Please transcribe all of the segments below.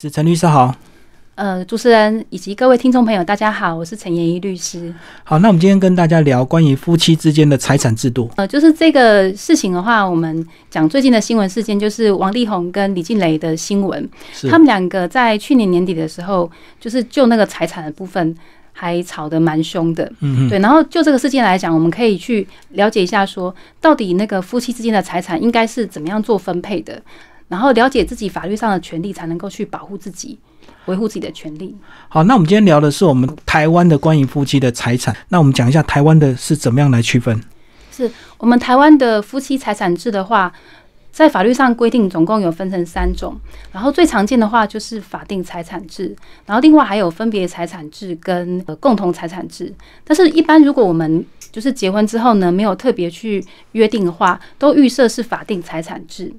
是陈律师好，呃，主持人以及各位听众朋友，大家好，我是陈延怡律师。好，那我们今天跟大家聊关于夫妻之间的财产制度。呃，就是这个事情的话，我们讲最近的新闻事件，就是王力宏跟李静蕾的新闻。他们两个在去年年底的时候，就是就那个财产的部分还吵得蛮凶的。嗯，对。然后就这个事件来讲，我们可以去了解一下，说到底那个夫妻之间的财产应该是怎么样做分配的。然后了解自己法律上的权利，才能够去保护自己、维护自己的权利。好，那我们今天聊的是我们台湾的关于夫妻的财产。那我们讲一下台湾的是怎么样来区分？是我们台湾的夫妻财产制的话，在法律上规定总共有分成三种。然后最常见的话就是法定财产制，然后另外还有分别财产制跟呃、共同财产制。但是，一般如果我们就是结婚之后呢，没有特别去约定的话，都预设是法定财产制。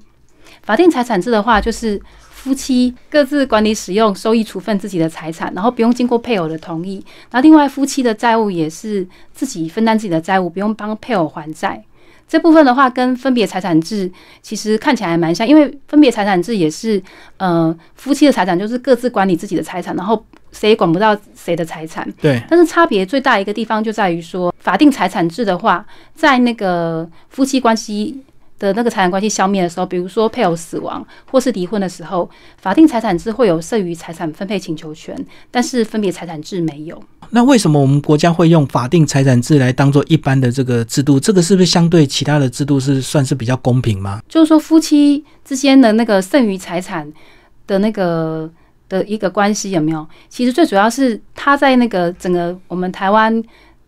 法定财产制的话，就是夫妻各自管理、使用、收益、处分自己的财产，然后不用经过配偶的同意。然后，另外夫妻的债务也是自己分担自己的债务，不用帮配偶还债。这部分的话，跟分别财产制其实看起来还蛮像，因为分别财产制也是呃夫妻的财产就是各自管理自己的财产，然后谁也管不到谁的财产。对。但是差别最大一个地方就在于说，法定财产制的话，在那个夫妻关系。的那个财产关系消灭的时候，比如说配偶死亡或是离婚的时候，法定财产制会有剩余财产分配请求权，但是分别财产制没有。那为什么我们国家会用法定财产制来当做一般的这个制度？这个是不是相对其他的制度是算是比较公平吗？就是说夫妻之间的那个剩余财产的那个的一个关系有没有？其实最主要是他在那个整个我们台湾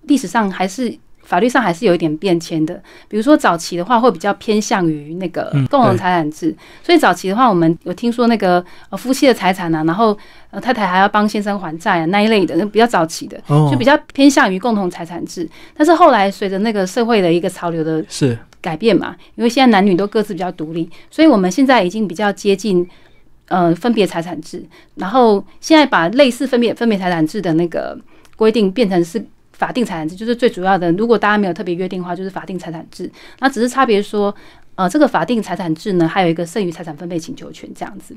历史上还是。法律上还是有一点变迁的，比如说早期的话会比较偏向于那个共同财产制，所以早期的话，我们有听说那个呃夫妻的财产啊，然后呃太太还要帮先生还债啊那一类的，那比较早期的，就比较偏向于共同财产制。但是后来随着那个社会的一个潮流的是。改变嘛，因为现在男女都各自比较独立，所以我们现在已经比较接近呃分别财产制，然后现在把类似分别分别财产制的那个规定变成是。法定财产制就是最主要的，如果大家没有特别约定的话，就是法定财产制。那只是差别说，呃，这个法定财产制呢，还有一个剩余财产分配请求权这样子。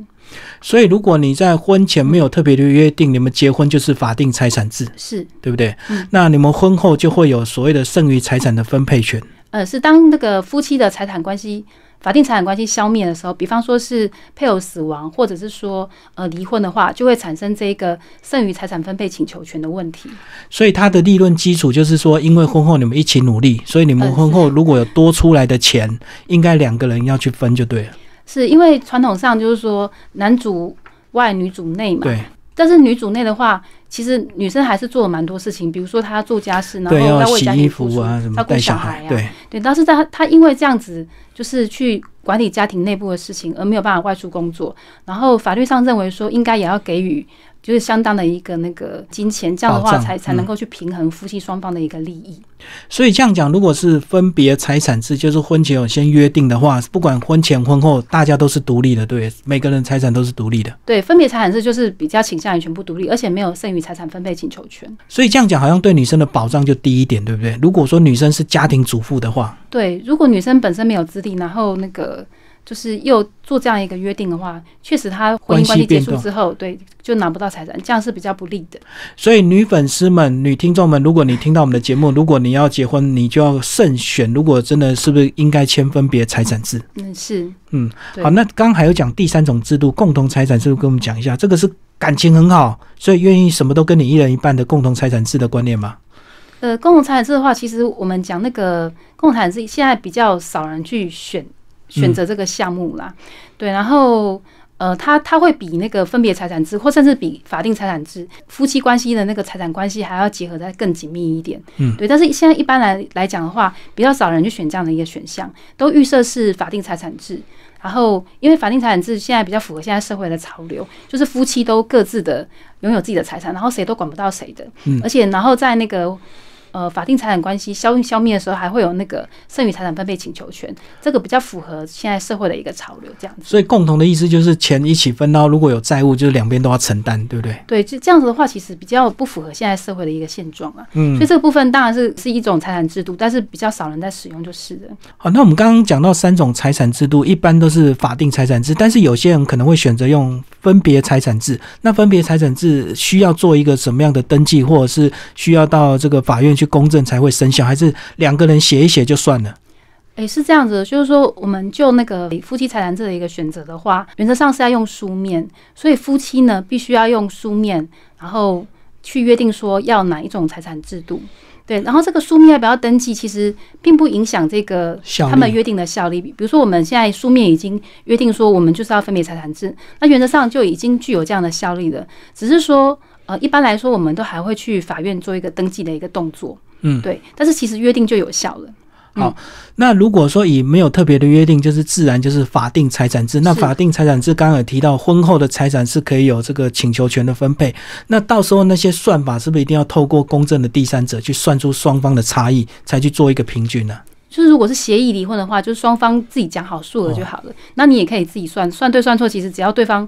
所以，如果你在婚前没有特别的约定，你们结婚就是法定财产制，是对不对？嗯，那你们婚后就会有所谓的剩余财产的分配权。呃，是当那个夫妻的财产关系、法定财产关系消灭的时候，比方说是配偶死亡，或者是说呃离婚的话，就会产生这个剩余财产分配请求权的问题。所以它的利论基础就是说，因为婚后你们一起努力，所以你们婚后如果有多出来的钱，应该两个人要去分就对了。是因为传统上就是说男主外女主内嘛？对。但是女主内的话，其实女生还是做了蛮多事情，比如说她要做家事，然后要为家庭付出，她带小孩啊，对对。但是她她因为这样子，就是去管理家庭内部的事情，而没有办法外出工作。然后法律上认为说，应该也要给予。就是相当的一个那个金钱，这样的话才才能够去平衡夫妻双方的一个利益。所以这样讲，如果是分别财产制，就是婚前有先约定的话，不管婚前婚后，大家都是独立的，对，每个人财产都是独立的。对，分别财产制就是比较倾向于全部独立，而且没有剩余财产分配请求权。所以这样讲，好像对女生的保障就低一点，对不对？如果说女生是家庭主妇的话，对，如果女生本身没有资历，然后那个。就是又做这样一个约定的话，确实他婚姻关系结束之后，对就拿不到财产，这样是比较不利的。所以，女粉丝们、女听众们，如果你听到我们的节目，如果你要结婚，你就要慎选。如果真的是不是应该签分别财产制？嗯，是。嗯，好。那刚还有讲第三种制度，共同财产制，度，跟我们讲一下，这个是感情很好，所以愿意什么都跟你一人一半的共同财产制的观念吗？呃，共同财产制的话，其实我们讲那个共同财产制，现在比较少人去选。选择这个项目啦，对，然后呃，他他会比那个分别财产制，或甚至比法定财产制，夫妻关系的那个财产关系还要结合的更紧密一点，嗯，对。但是现在一般来来讲的话，比较少人去选这样的一个选项，都预设是法定财产制。然后因为法定财产制现在比较符合现在社会的潮流，就是夫妻都各自的拥有自己的财产，然后谁都管不到谁的，嗯，而且然后在那个。呃，法定财产关系消消灭的时候，还会有那个剩余财产分配请求权，这个比较符合现在社会的一个潮流，这样子。所以共同的意思就是钱一起分，然后如果有债务，就是两边都要承担，对不对？对，这这样子的话，其实比较不符合现在社会的一个现状啊。嗯。所以这个部分当然是是一种财产制度，但是比较少人在使用，就是的。好，那我们刚刚讲到三种财产制度，一般都是法定财产制，但是有些人可能会选择用分别财产制。那分别财产制需要做一个什么样的登记，或者是需要到这个法院去？公证才会生效，还是两个人写一写就算了？诶，是这样子，就是说我们就那个夫妻财产制的一个选择的话，原则上是要用书面，所以夫妻呢必须要用书面，然后去约定说要哪一种财产制度。对，然后这个书面要不要登记，其实并不影响这个他们约定的效力。比如说我们现在书面已经约定说我们就是要分别财产制，那原则上就已经具有这样的效力了，只是说。呃，一般来说，我们都还会去法院做一个登记的一个动作。嗯，对。但是其实约定就有效了。好，那如果说以没有特别的约定，就是自然就是法定财产制。那法定财产制刚刚有提到，婚后的财产是可以有这个请求权的分配。那到时候那些算法是不是一定要透过公证的第三者去算出双方的差异，才去做一个平均呢？就是如果是协议离婚的话，就是双方自己讲好数额就好了。那你也可以自己算，算对算错，其实只要对方。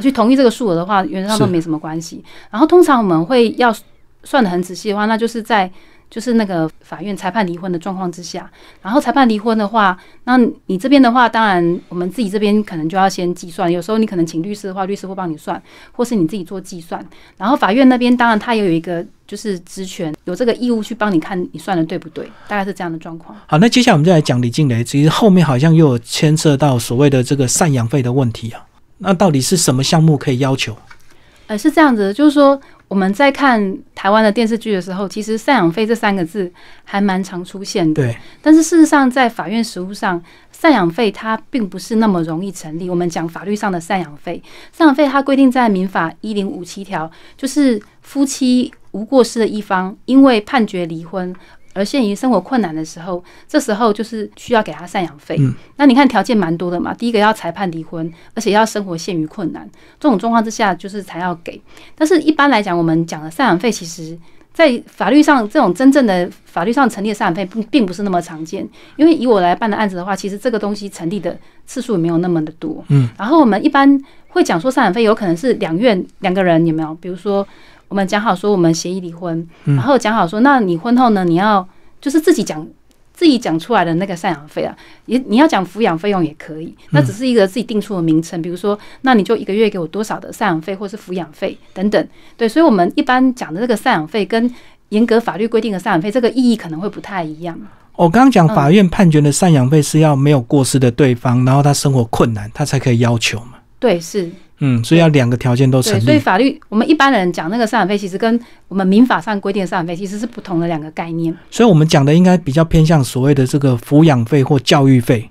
去同意这个数额的话，原则上都没什么关系。然后通常我们会要算的很仔细的话，那就是在就是那个法院裁判离婚的状况之下。然后裁判离婚的话，那你这边的话，当然我们自己这边可能就要先计算。有时候你可能请律师的话，律师会帮你算，或是你自己做计算。然后法院那边当然他也有一个就是职权，有这个义务去帮你看你算的对不对，大概是这样的状况。好，那接下来我们就来讲李静蕾，其实后面好像又有牵涉到所谓的这个赡养费的问题啊。那到底是什么项目可以要求？呃，是这样子，就是说我们在看台湾的电视剧的时候，其实赡养费这三个字还蛮常出现的。对，但是事实上在法院实务上，赡养费它并不是那么容易成立。我们讲法律上的赡养费，赡养费它规定在民法一零五七条，就是夫妻无过失的一方，因为判决离婚。而限于生活困难的时候，这时候就是需要给他赡养费。嗯，那你看条件蛮多的嘛。第一个要裁判离婚，而且要生活陷于困难，这种状况之下就是才要给。但是一般来讲，我们讲的赡养费，其实，在法律上这种真正的法律上成立的赡养费，并并不是那么常见。因为以我来办的案子的话，其实这个东西成立的次数也没有那么的多。嗯，然后我们一般会讲说，赡养费有可能是两院两个人，有没有？比如说。我们讲好说我们协议离婚，然后讲好说，那你婚后呢，你要就是自己讲自己讲出来的那个赡养费啊，也你要讲抚养费用也可以，那只是一个自己定出的名称。比如说，那你就一个月给我多少的赡养费，或是抚养费等等。对，所以我们一般讲的这个赡养费，跟严格法律规定的赡养费，这个意义可能会不太一样。我刚刚讲，法院判决的赡养费是要没有过失的对方，然后他生活困难，他才可以要求嘛。对，是嗯，所以要两个条件都成立。所以法律，我们一般人讲那个赡养费，其实跟我们民法上规定的赡养费其实是不同的两个概念。所以我们讲的应该比较偏向所谓的这个抚养费或教育费。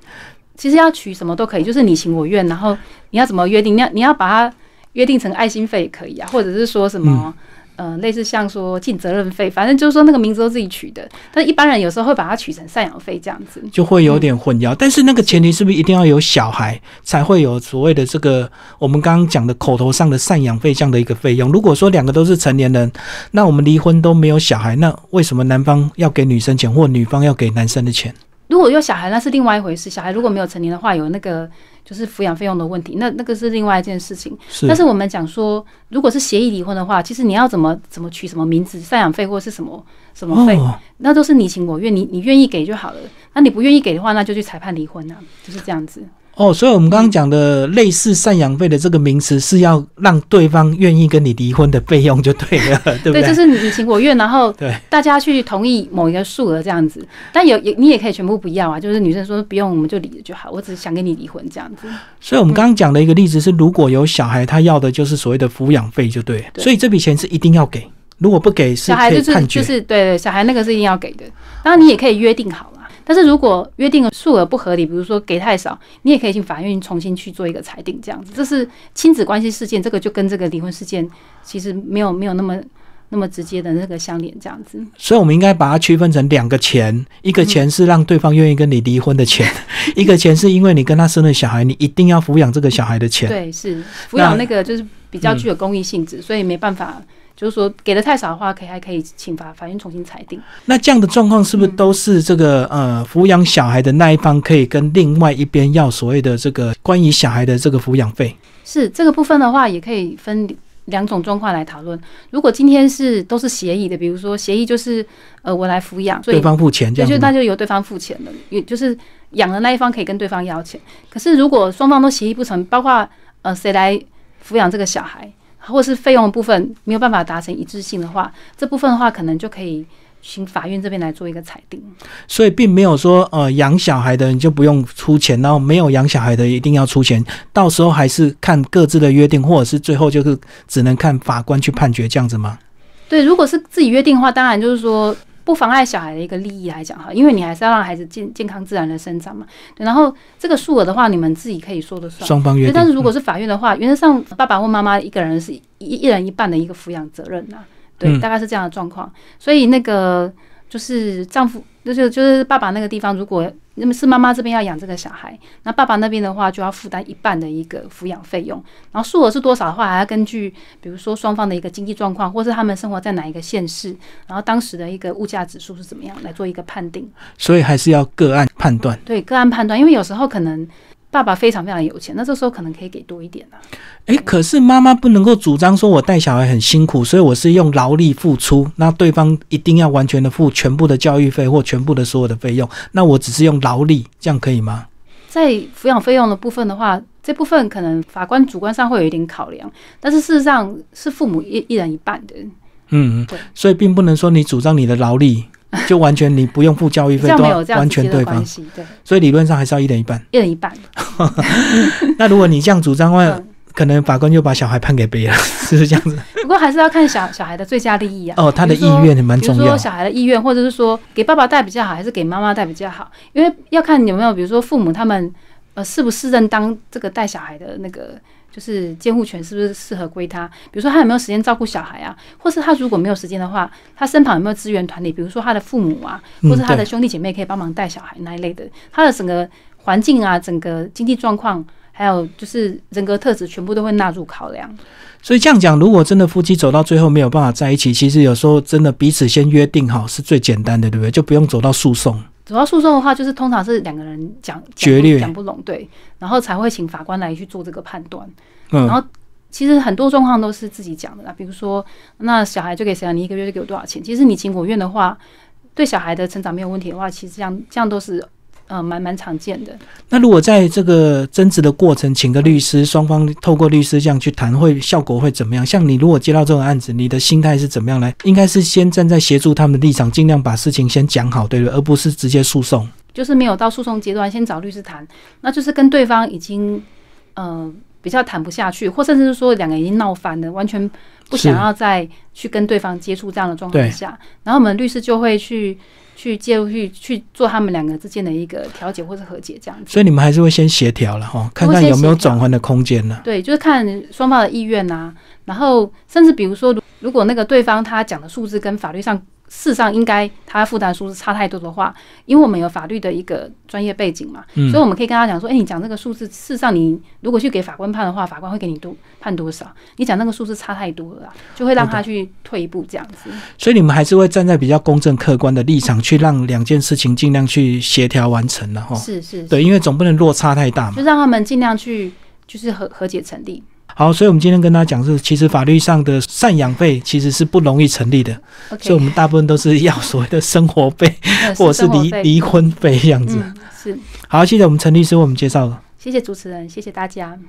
其实要取什么都可以，就是你情我愿，然后你要怎么约定，要你要把它约定成爱心费也可以啊，或者是说什么。嗯，类似像说尽责任费，反正就是说那个名字都自己取的，但一般人有时候会把它取成赡养费这样子，就会有点混淆。但是那个前提是不是一定要有小孩才会有所谓的这个我们刚刚讲的口头上的赡养费这样的一个费用？如果说两个都是成年人，那我们离婚都没有小孩，那为什么男方要给女生钱，或女方要给男生的钱？如果有小孩，那是另外一回事。小孩如果没有成年的话，有那个。就是抚养费用的问题，那那个是另外一件事情。但是我们讲说，如果是协议离婚的话，其实你要怎么怎么取什么名字、赡养费或者是什么什么费，那都是你情我愿，你你愿意给就好了。那你不愿意给的话，那就去裁判离婚呐，就是这样子。哦，所以我们刚刚讲的类似赡养费的这个名词，是要让对方愿意跟你离婚的费用就对了，对不对？对，就是你情我愿，然后对大家去同意某一个数额这样子。但有你也可以全部不要啊，就是女生说不用，我们就离了就好，我只是想跟你离婚这样子。所以我们刚刚讲的一个例子是，如果有小孩，他要的就是所谓的抚养费，就对。所以这笔钱是一定要给，如果不给，小孩就是就是对对，小孩那个是一定要给的。当然你也可以约定好了。但是如果约定的数额不合理，比如说给太少，你也可以去法院重新去做一个裁定，这样子。这是亲子关系事件，这个就跟这个离婚事件其实没有没有那么那么直接的那个相连，这样子。所以我们应该把它区分成两个钱，一个钱是让对方愿意跟你离婚的钱，一个钱是因为你跟他生了小孩，你一定要抚养这个小孩的钱。对，是抚养那个就是比较具有公益性质，所以没办法。就是说，给的太少的话，可以还可以请法法院重新裁定。那这样的状况是不是都是这个呃抚养小孩的那一方可以跟另外一边要所谓的这个关于小孩的这个抚养费？是这个部分的话，也可以分两种状况来讨论。如果今天是都是协议的，比如说协议就是呃我来抚养，对方付钱，这样，那就由对方付钱了，也就是养的那一方可以跟对方要钱。可是如果双方都协议不成，包括呃谁来抚养这个小孩？或是费用部分没有办法达成一致性的话，这部分的话可能就可以请法院这边来做一个裁定。所以并没有说呃养小孩的你就不用出钱，然后没有养小孩的一定要出钱，到时候还是看各自的约定，或者是最后就是只能看法官去判决这样子吗？对，如果是自己约定的话，当然就是说。不妨碍小孩的一个利益来讲哈，因为你还是要让孩子健健康自然的生长嘛。然后这个数额的话，你们自己可以说的算。双方约定，但是如果是法院的话，原则上爸爸或妈妈一个人是一一人一半的一个抚养责任呐，对，大概是这样的状况。所以那个就是丈夫，那就就是爸爸那个地方，如果。那么是妈妈这边要养这个小孩，那爸爸那边的话就要负担一半的一个抚养费用。然后数额是多少的话，还要根据比如说双方的一个经济状况，或是他们生活在哪一个县市，然后当时的一个物价指数是怎么样来做一个判定。所以还是要个案判断。对，个案判断，因为有时候可能。爸爸非常非常有钱，那这时候可能可以给多一点呢？哎，可是妈妈不能够主张说我带小孩很辛苦，所以我是用劳力付出，那对方一定要完全的付全部的教育费或全部的所有的费用，那我只是用劳力，这样可以吗？在抚养费用的部分的话，这部分可能法官主观上会有一点考量，但是事实上是父母一一人一半的。嗯，对，所以并不能说你主张你的劳力。就完全你不用付教育费，都完全对吧？对，所以理论上还是要一人一半，一人一半。那如果你这样主张的话，可能法官就把小孩判给别人，是不是这样子？不过还是要看小小孩的最佳利益啊。哦，他的意愿蛮重要。比说小孩的意愿，或者是说给爸爸带比较好，还是给妈妈带比较好？因为要看有没有，比如说父母他们呃是不是认当这个带小孩的那个。就是监护权是不是适合归他？比如说他有没有时间照顾小孩啊？或是他如果没有时间的话，他身旁有没有资源团体？比如说他的父母啊，或是他的兄弟姐妹可以帮忙带小孩那一类的？他的整个环境啊，整个经济状况，还有就是人格特质，全部都会纳入考量。所以这样讲，如果真的夫妻走到最后没有办法在一起，其实有时候真的彼此先约定好是最简单的，对不对？就不用走到诉讼。主要诉讼的话，就是通常是两个人讲讲讲不拢，对，然后才会请法官来去做这个判断。然后其实很多状况都是自己讲的啦，比如说那小孩就给谁啊？你一个月就给我多少钱？其实你情我愿的话，对小孩的成长没有问题的话，其实这样这样都是。呃，蛮蛮常见的。那如果在这个争执的过程，请个律师，双方透过律师这样去谈，会效果会怎么样？像你如果接到这种案子，你的心态是怎么样呢？应该是先站在协助他们的立场，尽量把事情先讲好，对不对？而不是直接诉讼，就是没有到诉讼阶段，先找律师谈，那就是跟对方已经呃比较谈不下去，或甚至是说两个人已经闹翻了，完全。不想要再去跟对方接触这样的状况下，然后我们律师就会去去介入去去做他们两个之间的一个调解或者和解这样子。所以你们还是会先协调了哈，看看有没有转换的空间呢？对，就是看双方的意愿啊。然后甚至比如说，如果那个对方他讲的数字跟法律上。事实上，应该他负担数字差太多的话，因为我们有法律的一个专业背景嘛，所以我们可以跟他讲说：，哎，你讲这个数字，事实上你如果去给法官判的话，法官会给你多判多少？你讲那个数字差太多了，就会让他去退一步这样子。所以你们还是会站在比较公正客观的立场，去让两件事情尽量去协调完成了哈。是是，对，因为总不能落差太大嘛，就让他们尽量去就是和和解成立。好，所以，我们今天跟大家讲是，其实法律上的赡养费其实是不容易成立的，所以我们大部分都是要所谓的生活费或者是离离婚费这样子。是，好，谢谢我们陈律师为我们介绍了。谢谢主持人，谢谢大家。